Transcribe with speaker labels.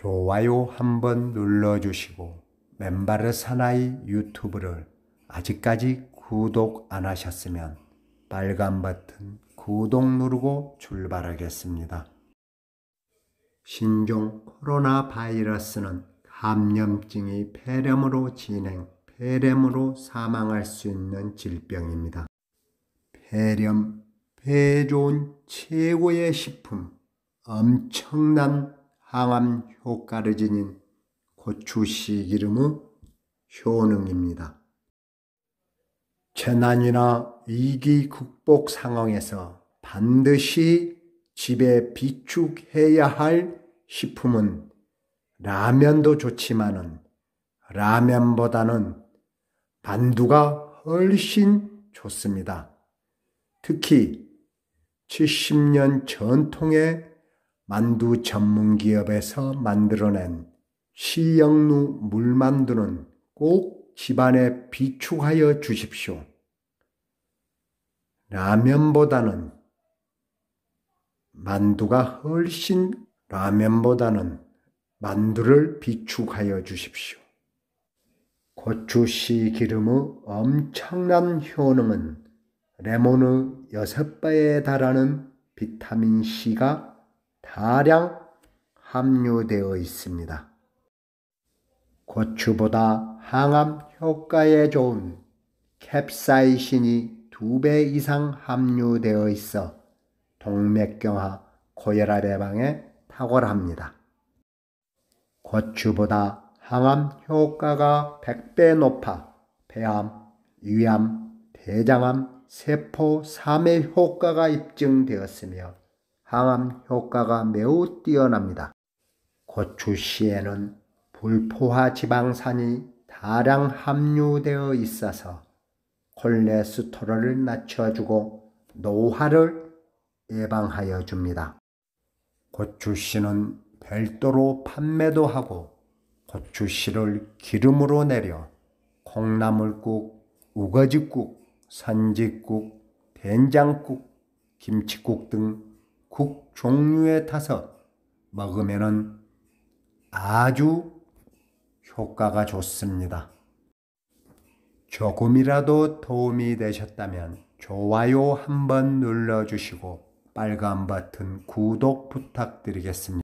Speaker 1: 좋아요 한번 눌러주시고 맨발의 사나이 유튜브를 아직까지 구독 안 하셨으면 빨간 버튼 구독 누르고 출발하겠습니다. 신종 코로나 바이러스는 감염증이 폐렴으로 진행, 폐렴으로 사망할 수 있는 질병입니다. 폐렴, 폐 좋은 최고의 식품, 엄청난 항암 효과를 지닌 고추씨 기름의 효능입니다. 재난이나 위기 극복 상황에서 반드시 집에 비축해야 할 식품은 라면도 좋지만은 라면보다는 반두가 훨씬 좋습니다. 특히 70년 전통의 만두 전문 기업에서 만들어낸 시영루 물만두는 꼭 집안에 비축하여 주십시오. 라면보다는 만두가 훨씬 라면보다는 만두를 비축하여 주십시오. 고추씨 기름의 엄청난 효능은 레몬의 6배에 달하는 비타민C가 다량 함유되어 있습니다. 고추보다 항암 효과에 좋은 캡사이신이 두 배 이상 함유되어 있어 동맥경화, 고혈압 예방에 탁월합니다. 고추보다 항암 효과가 100배 높아 폐암, 위암, 대장암, 세포 3의 효과가 입증되었으며 항암 효과가 매우 뛰어납니다. 고추씨에는 불포화 지방산이 다량 함유되어 있어서 콜레스테롤을 낮춰주고 노화를 예방하여 줍니다. 고추씨는 별도로 판매도 하고 고추씨를 기름으로 내려 콩나물국, 우거지국, 선지국, 된장국, 김치국 등국 종류에 타서 먹으면 아주 효과가 좋습니다. 조금이라도 도움이 되셨다면 좋아요 한번 눌러주시고 빨간 버튼 구독 부탁드리겠습니다.